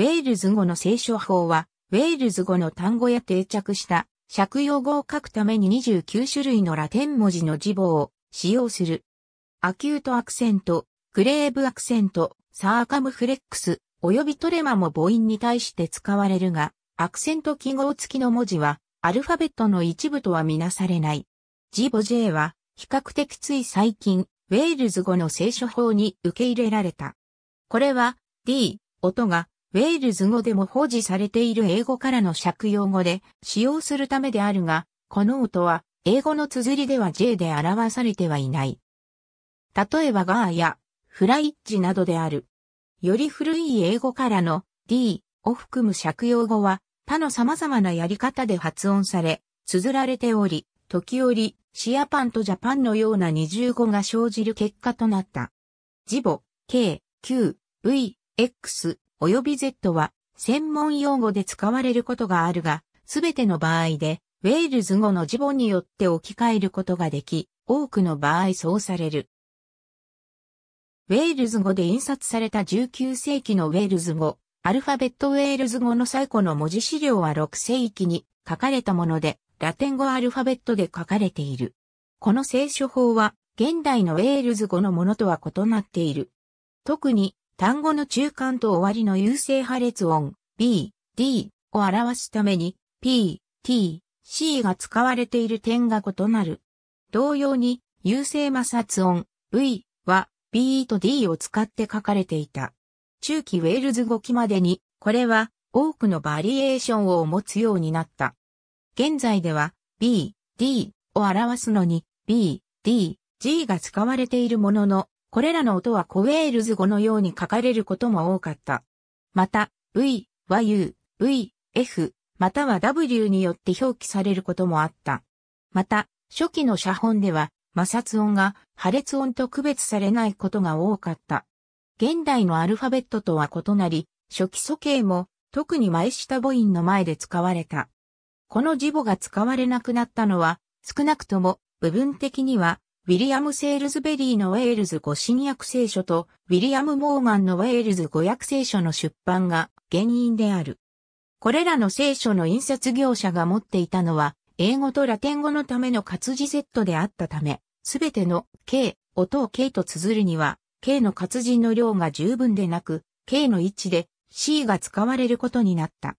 ウェールズ語の聖書法は、ウェールズ語の単語や定着した借用語を書くために29種類のラテン文字の字母を使用する。アキュートアクセント、クレーブアクセント、サーカムフレックス、およびトレマも母音に対して使われるが、アクセント記号付きの文字は、アルファベットの一部とはみなされない。字母 J は、比較的つい最近、ウェールズ語の聖書法に受け入れられた。これは、D、音がウェールズ語でも保持されている英語からの借用語で使用するためであるが、この音は英語の綴りでは J で表されてはいない。例えばガーやフライッジなどである。より古い英語からの D を含む借用語は他の様々なやり方で発音され、綴られており、時折シアパンとジャパンのような二重語が生じる結果となった。ジボ、K、Q、V、X、及び Z は専門用語で使われることがあるが、すべての場合で、ウェールズ語の字母によって置き換えることができ、多くの場合そうされる。ウェールズ語で印刷された19世紀のウェールズ語、アルファベットウェールズ語の最古の文字資料は6世紀に書かれたもので、ラテン語アルファベットで書かれている。この聖書法は、現代のウェールズ語のものとは異なっている。特に、単語の中間と終わりの優性破裂音 B、D を表すために P、T、C が使われている点が異なる。同様に優性摩擦音 V は B と D を使って書かれていた。中期ウェールズ語期までにこれは多くのバリエーションを持つようになった。現在では B、D を表すのに B、D、G が使われているもののこれらの音はコウェールズ語のように書かれることも多かった。また、V y U、V、F、または W によって表記されることもあった。また、初期の写本では、摩擦音が破裂音と区別されないことが多かった。現代のアルファベットとは異なり、初期素形も特に前下母音の前で使われた。この字母が使われなくなったのは、少なくとも部分的にはウィリアム・セールズベリーのウェールズ語新約聖書と、ウィリアム・モーガンのウェールズ語訳聖書の出版が原因である。これらの聖書の印刷業者が持っていたのは、英語とラテン語のための活字セットであったため、すべての K、音を K と綴るには、K の活字の量が十分でなく、K の位置で C が使われることになった。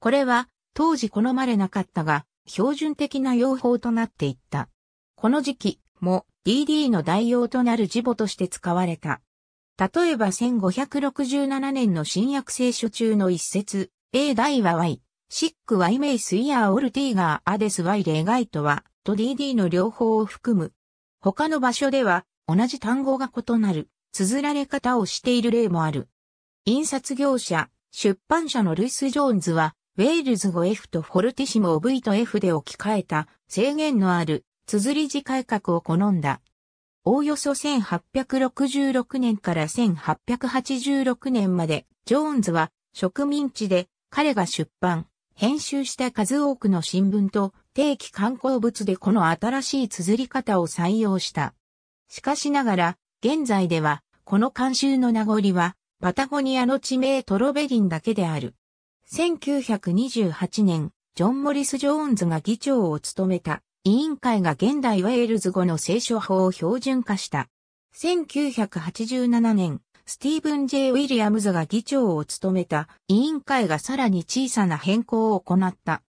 これは、当時好まれなかったが、標準的な用法となっていった。この時期、も DD の代用となる字母として使われた。例えば1567年の新約聖書中の一節、A 代は Y、シックイメイスイヤーオルティーガーアデス Y レガイトは、と DD の両方を含む。他の場所では、同じ単語が異なる、綴られ方をしている例もある。印刷業者、出版社のルイス・ジョーンズは、ウェールズ語 F とフォルティシモを V と F で置き換えた制限のある綴り字改革を好んだ。おおよそ1866年から1886年まで、ジョーンズは植民地で彼が出版、編集した数多くの新聞と定期刊行物でこの新しい綴り方を採用した。しかしながら、現在では、この慣習の名残は、パタゴニアの地名トロベリンだけである。1928年、ジョン・モリス・ジョーンズが議長を務めた委員会が現代ウェールズ語の聖書法を標準化した。1987年、スティーブン・ジェイ・ウィリアムズが議長を務めた委員会がさらに小さな変更を行った。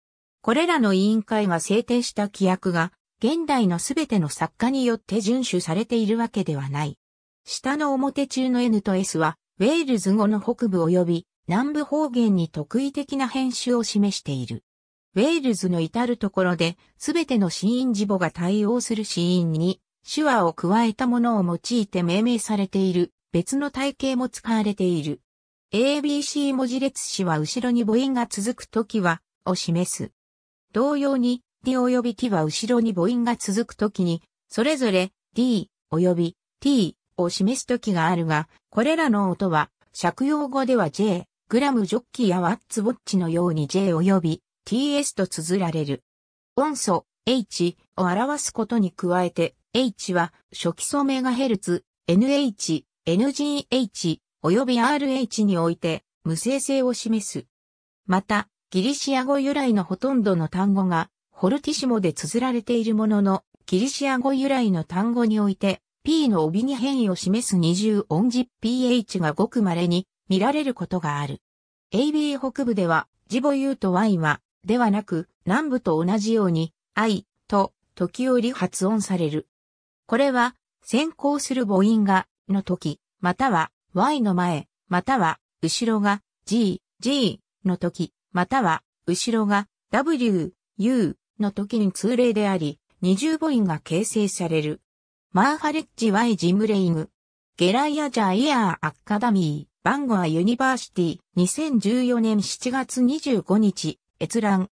これらの委員会が制定した規約が、現代のすべての作家によって遵守されているわけではない。下の表中の N と S は、ウェールズ語の北部及び南部方言に特異的な編集を示している。ウェールズの至るところで、すべての死因事母が対応する死因に、手話を加えたものを用いて命名されている、別の体系も使われている。ABC 文字列詞は後ろに母音が続くときは、を示す。同様に、D 及び T は後ろに母音が続くときに、それぞれ D 及び T を示すときがあるが、これらの音は、借用語では J、グラムジョッキーやワッツウォッチのように J 及び ts と綴られる。音素 h を表すことに加えて、h は初期素メガヘルツ、nh、ngh、及び rh において無性性を示す。また、ギリシア語由来のほとんどの単語が、ホルティシモで綴られているものの、ギリシア語由来の単語において、p の帯に変異を示す二重音字 ph がごく稀に見られることがある。ab 北部では、ジボユーと y はではなく、南部と同じように、愛と時折発音される。これは、先行する母音が、の時、または、y の前、または、後ろが、g、g の時、または、後ろが、w、u の時に通例であり、二重母音が形成される。マーファレッジ Y ジムレイグ。ゲライアジャイアーアカダミー、バンゴアユニバーシティ、2014年7月25日。閲覧。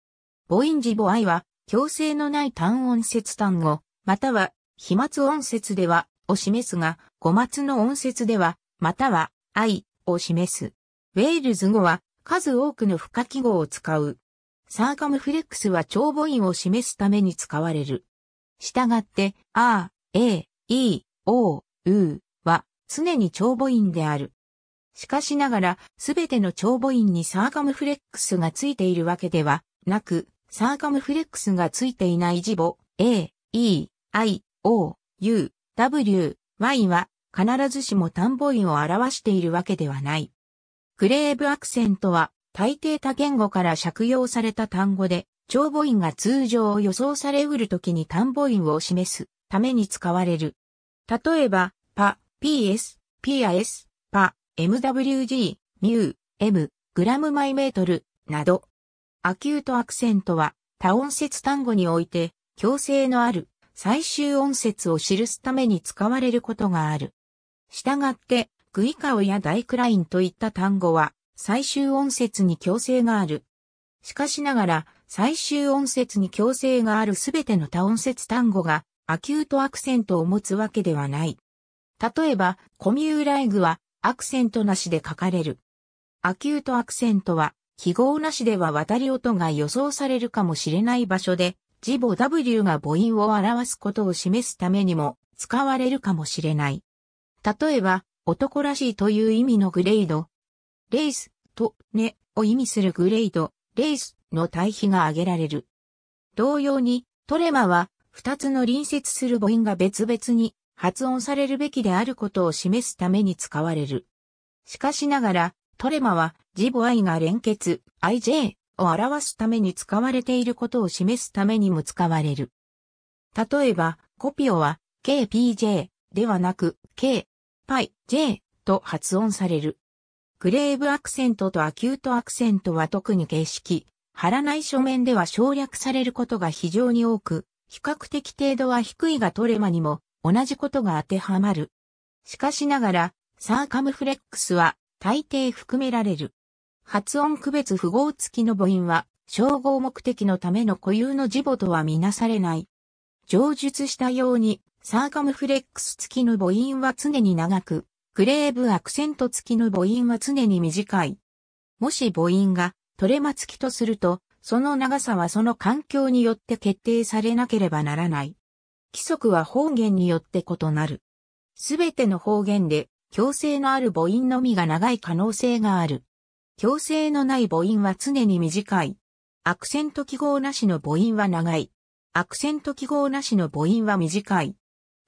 母音字母愛は、強制のない単音節単語、または、飛沫音節では、を示すが、語末の音節では、または、愛を示す。ウェールズ語は、数多くの不可記号を使う。サーカムフレックスは長母音を示すために使われる。したがって、あ、え、い、お、うは常に長母音である。しかしながら、すべての長母音にサーカムフレックスがついているわけではなく、サーカムフレックスがついていない字母 A、E、I、O、U、W、Y は必ずしも単母音を表しているわけではない。クレーブアクセントは大抵多言語から借用された単語で、長母音が通常予想されうるときに単母音を示すために使われる。例えば、パ、ps、pas、MWG、μ、m、グラムイメートル、など。アキュートアクセントは、多音節単語において、強制のある、最終音節を記すために使われることがある。したがって、グイカオやダイクラインといった単語は、最終音節に強制がある。しかしながら、最終音節に強制があるすべての多音節単語が、アキュートアクセントを持つわけではない。例えば、コミューライグは、アクセントなしで書かれる。アキュートアクセントは、記号なしでは渡り音が予想されるかもしれない場所で、字母 W が母音を表すことを示すためにも使われるかもしれない。例えば、男らしいという意味のグレード、レイスとねを意味するグレード、レイスの対比が挙げられる。同様に、トレマは、二つの隣接する母音が別々に発音されるべきであることを示すために使われる。しかしながら、トレマは、ジボアイが連結、ij を表すために使われていることを示すためにも使われる。例えば、コピオは、kpj ではなく、k、pi、j と発音される。グレーブアクセントとアキュートアクセントは特に形式、貼らない書面では省略されることが非常に多く、比較的程度は低いがトレマにも同じことが当てはまる。しかしながら、サーカムフレックスは大抵含められる。発音区別符号付きの母音は、称号目的のための固有の字母とはみなされない。上述したように、サーカムフレックス付きの母音は常に長く、クレーブアクセント付きの母音は常に短い。もし母音がトレマ付きとすると、その長さはその環境によって決定されなければならない。規則は方言によって異なる。すべての方言で、強制のある母音のみが長い可能性がある。強制のない母音は常に短い。アクセント記号なしの母音は長い。アクセント記号なしの母音は短い。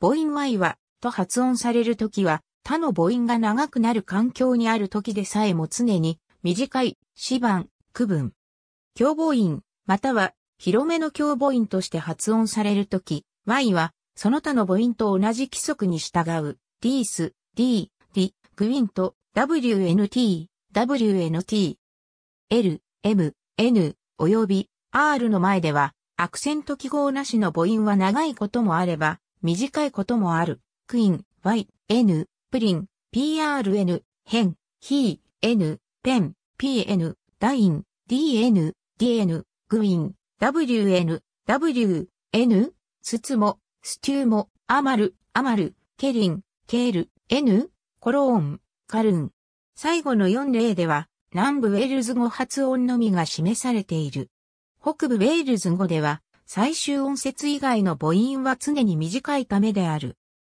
母音 Y は、と発音されるときは、他の母音が長くなる環境にあるときでさえも常に、短い、死番、区分。強母音、または、広めの強母音として発音されるとき、y は、その他の母音と同じ規則に従う、ds, d, d, グイント、wnt, wnt, l, m, n, 及び r の前では、アクセント記号なしの母音は長いこともあれば、短いこともある。クイン、y, n, プリン、prn, 変、he, n, ペン、pn, ダイン、dn, dn, グイン、wn, w, n, スツモ、スチューモ、アマル、アマル、ケリン、ケール、エヌ、コローン、カルン。最後の4例では、南部ウェールズ語発音のみが示されている。北部ウェールズ語では、最終音節以外の母音は常に短いためである。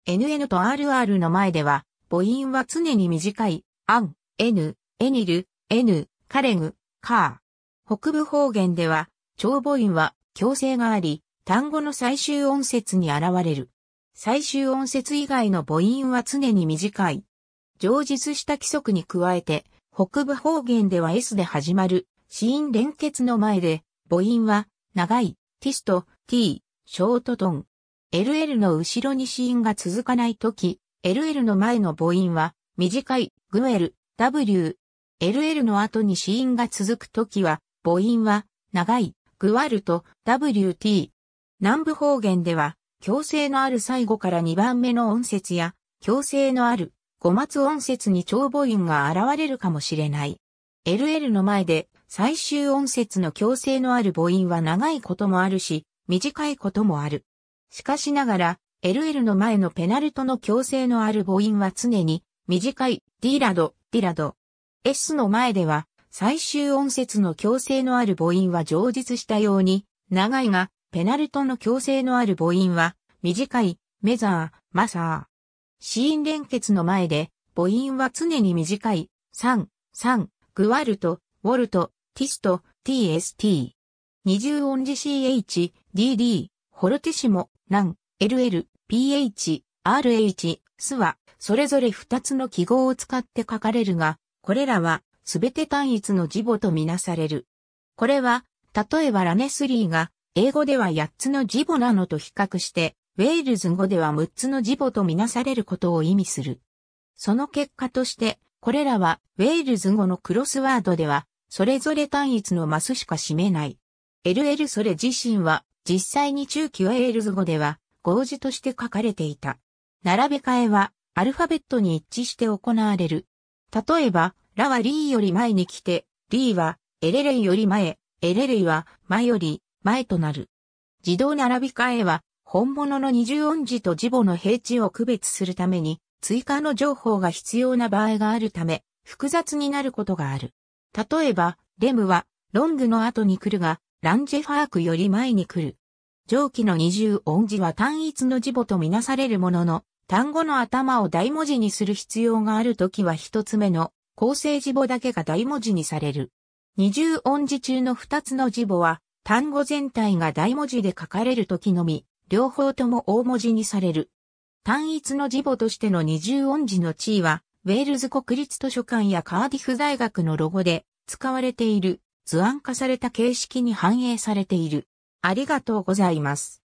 NN と RR の前では、母音は常に短い、アン、N、エニル、N、カレグ、カー。北部方言では、長母音は強制があり、単語の最終音節に現れる。最終音節以外の母音は常に短い。上述した規則に加えて、北部方言では S で始まる、子音連結の前で、母音は、長い、ティスト、t、ショートトン。ll の後ろに子音が続かないとき、ll の前の母音は、短い、グエル、w。ll の後に子音が続くときは、母音は、長い、グワルと wt。南部方言では、強制のある最後から2番目の音節や、強制のある五末音節に長母音が現れるかもしれない。LL の前で最終音節の強制のある母音は長いこともあるし、短いこともある。しかしながら、LL の前のペナルトの強制のある母音は常に短い D ラド、D ラド。S の前では最終音節の強制のある母音は上述したように長いがペナルトの強制のある母音は、短い、メザー、マサー。子音連結の前で、母音は常に短い、サン、サン、グワルト、ウォルト、ティスト、tst。二重音字 ch、dd、ホルティシモ、ナン、ll、ph、rh、スは、それぞれ二つの記号を使って書かれるが、これらは、すべて単一の字母とみなされる。これは、例えばラネスリーが、英語では8つのジボなのと比較して、ウェールズ語では6つのジボとみなされることを意味する。その結果として、これらはウェールズ語のクロスワードでは、それぞれ単一のマスしか占めない。LL それ自身は、実際に中期ウェールズ語では、合字として書かれていた。並べ替えは、アルファベットに一致して行われる。例えば、ラはリーより前に来て、リーは、エレレイより前、エレレイは、前より、前となる。自動並び替えは、本物の二重音字と字母の平地を区別するために、追加の情報が必要な場合があるため、複雑になることがある。例えば、レムは、ロングの後に来るが、ランジェファークより前に来る。上記の二重音字は単一の字母とみなされるものの、単語の頭を大文字にする必要があるときは一つ目の構成字母だけが大文字にされる。二重音字中の二つの字母は単語全体が大文字で書かれるときのみ、両方とも大文字にされる。単一の字母としての二重音字の地位は、ウェールズ国立図書館やカーディフ大学のロゴで使われている図案化された形式に反映されている。ありがとうございます。